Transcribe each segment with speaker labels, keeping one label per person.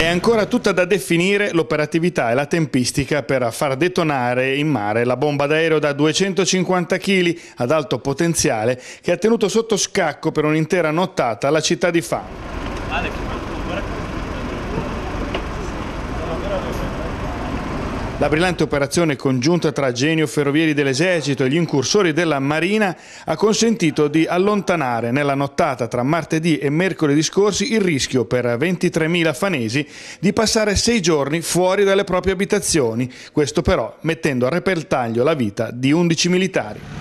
Speaker 1: È ancora tutta da definire l'operatività e la tempistica per far detonare in mare la bomba d'aereo da 250 kg ad alto potenziale che ha tenuto sotto scacco per un'intera nottata la città di Fano. La brillante operazione congiunta tra Genio Ferrovieri dell'Esercito e gli incursori della Marina ha consentito di allontanare nella nottata tra martedì e mercoledì scorsi il rischio per 23.000 fanesi di passare sei giorni fuori dalle proprie abitazioni, questo però mettendo a repentaglio la vita di 11 militari.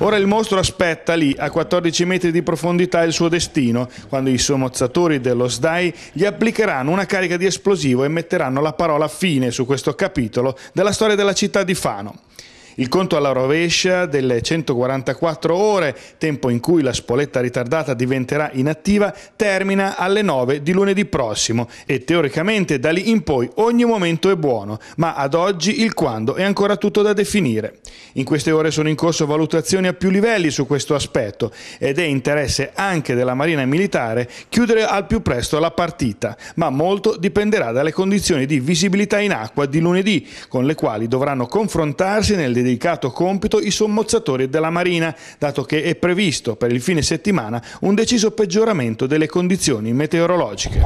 Speaker 1: Ora il mostro aspetta lì, a 14 metri di profondità, il suo destino, quando i sommozzatori dello SDAI gli applicheranno una carica di esplosivo e metteranno la parola fine su questo capitolo della storia della città di Fano. Il conto alla rovescia delle 144 ore, tempo in cui la spoletta ritardata diventerà inattiva, termina alle 9 di lunedì prossimo e teoricamente da lì in poi ogni momento è buono, ma ad oggi il quando è ancora tutto da definire. In queste ore sono in corso valutazioni a più livelli su questo aspetto ed è interesse anche della Marina Militare chiudere al più presto la partita, ma molto dipenderà dalle condizioni di visibilità in acqua di lunedì, con le quali dovranno confrontarsi nel dedicato delicato compito i sommozzatori della Marina, dato che è previsto per il fine settimana un deciso peggioramento delle condizioni meteorologiche.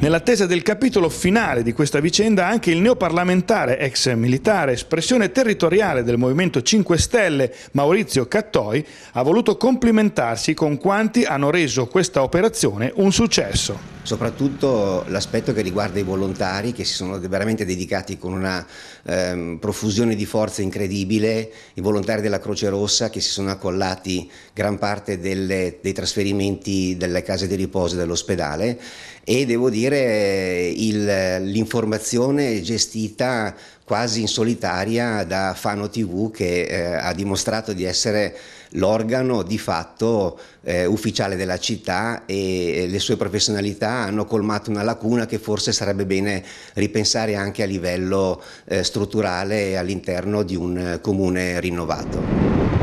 Speaker 1: Nell'attesa del capitolo finale di questa vicenda anche il neoparlamentare ex militare, espressione territoriale del Movimento 5 Stelle, Maurizio Cattoi, ha voluto complimentarsi con quanti hanno reso questa operazione un successo
Speaker 2: soprattutto l'aspetto che riguarda i volontari che si sono veramente dedicati con una ehm, profusione di forze incredibile, i volontari della Croce Rossa che si sono accollati gran parte delle, dei trasferimenti delle case di riposo dell'ospedale e devo dire l'informazione gestita quasi in solitaria da Fano TV che eh, ha dimostrato di essere l'organo di fatto eh, ufficiale della città e eh, le sue professionalità hanno colmato una lacuna che forse sarebbe bene ripensare anche a livello eh, strutturale all'interno di un eh, comune rinnovato.